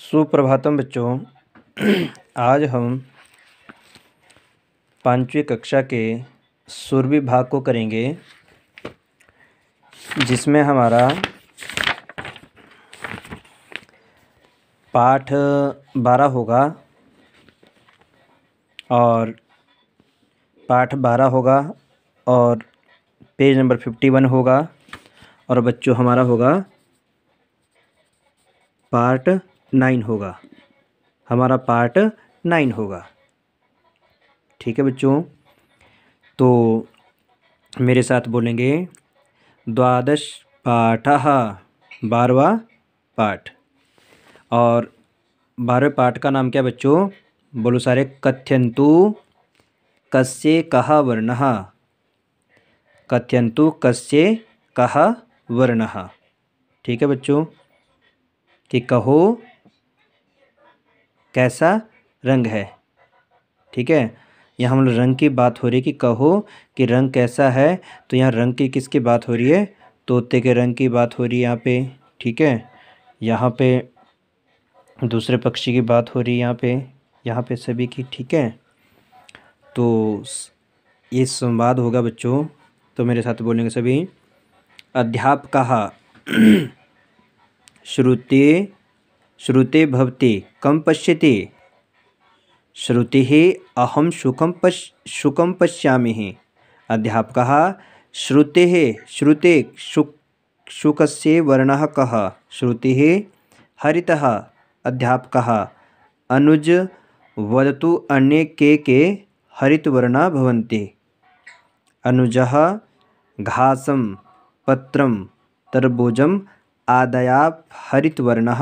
सुप्रभातम बच्चों आज हम पाँचवीं कक्षा के सुरभि भाग को करेंगे जिसमें हमारा पाठ बारह होगा और पाठ बारह होगा और पेज नंबर फिफ्टी वन होगा और बच्चों हमारा होगा पार्ट नाइन होगा हमारा पार्ट नाइन होगा ठीक है बच्चों तो मेरे साथ बोलेंगे द्वादश पाठ बारवा पाठ और बारहवें पाठ का नाम क्या बच्चों बोलो सारे कथ्यंतु कस्य कहा वर्ण कथ्यंतु कस्य कहा वर्ण ठीक है बच्चों कि कहो कैसा रंग है ठीक है यहाँ हम लोग रंग की बात हो रही है कि कहो कि रंग कैसा है तो यहाँ रंग की किसकी बात हो रही है तोते के रंग की बात हो रही है यहाँ पे ठीक है यहाँ पे दूसरे पक्षी की बात हो रही है यहाँ पे यहाँ पे सभी की ठीक है तो ये संवाद होगा बच्चों तो मेरे साथ बोलेंगे सभी अध्यापक श्रुति श्रुते भवति कम पश्यति श्रुति ही अहम सुखम पश् सुखम पश्यामि अध्यापक श्रुते श्रुते सुख शुक से वर्ण कह श्रुति हरित अध्यापक अनुज वदतु अन्य के के हरितवर्णा भवन्ति अनुज घासम पत्रम तरबूजम आदया आदयः हरितवर्णाः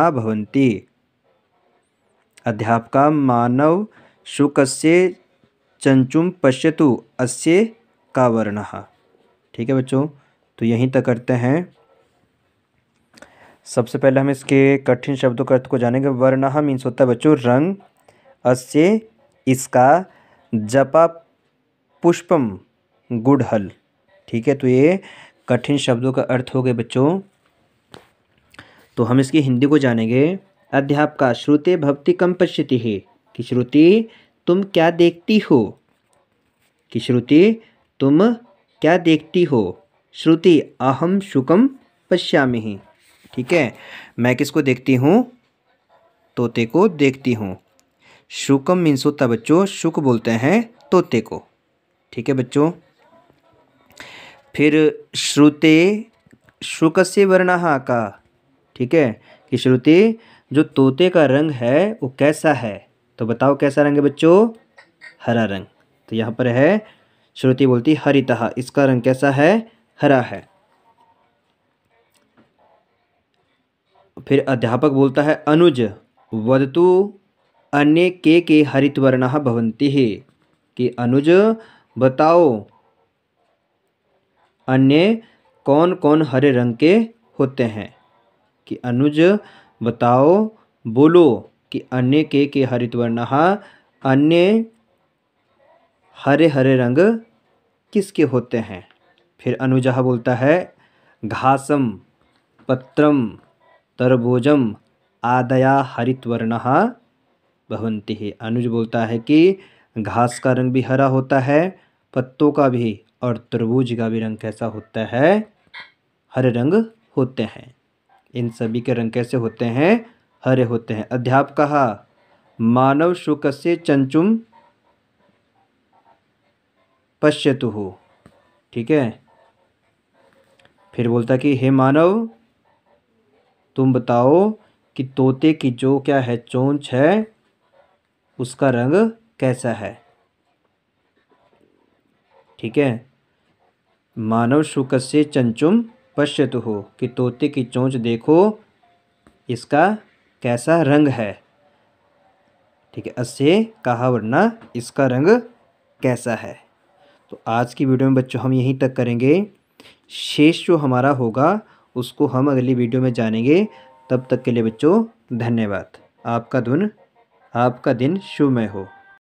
मानव शुक से चंचुम पश्यतु अस्य का वर्ण ठीक है बच्चों तो यहीं तक करते हैं सबसे पहले हम इसके कठिन शब्दों के अर्थ को जानेंगे वर्ण मीन्स होता है बच्चों रंग अस्य इसका जपा पुष्पम गुड़हल ठीक है तो ये कठिन शब्दों का अर्थ हो गए बच्चों तो हम इसकी हिंदी को जानेंगे अध्यापका श्रुते भक्ति कम पश्यति है कि श्रुति तुम क्या देखती हो कि श्रुति तुम क्या देखती हो श्रुति अहम शुकम पश्यामि ठीक है मैं किसको देखती हूँ तोते को देखती हूँ शुकम मीन्स होता बच्चों शुक बोलते हैं तोते को ठीक है बच्चों फिर श्रुते शुक से वर्ण का ठीक है कि श्रुति जो तोते का रंग है वो कैसा है तो बताओ कैसा रंग है बच्चों हरा रंग तो यहाँ पर है श्रुति बोलती हरितहा इसका रंग कैसा है हरा है फिर अध्यापक बोलता है अनुज वदतु अन्य के के वर्ण भवंती है कि अनुज बताओ अन्य कौन कौन हरे रंग के होते हैं कि अनुज बताओ बोलो कि अन्य के के हरित वर्ण अन्य हरे हरे रंग किसके होते हैं फिर अनुजह बोलता है घासम पत्रम तरबोजम आदया हरित वर्ण भवंती है अनुज बोलता है कि घास का रंग भी हरा होता है पत्तों का भी और तरबूज का भी रंग कैसा होता है हरे रंग होते हैं इन सभी के रंग कैसे होते हैं हरे होते हैं अध्याप कहा मानव शुक से चंचुम पश्यतु हो ठीक है फिर बोलता कि हे मानव तुम बताओ कि तोते की जो क्या है चोंच है उसका रंग कैसा है ठीक है मानव शुक से चंचुम पश्यतु हो कि तोते की चोंच देखो इसका कैसा रंग है ठीक है अस्य कहा वरना इसका रंग कैसा है तो आज की वीडियो में बच्चों हम यहीं तक करेंगे शेष जो हमारा होगा उसको हम अगली वीडियो में जानेंगे तब तक के लिए बच्चों धन्यवाद आपका धुन आपका दिन शुभमय हो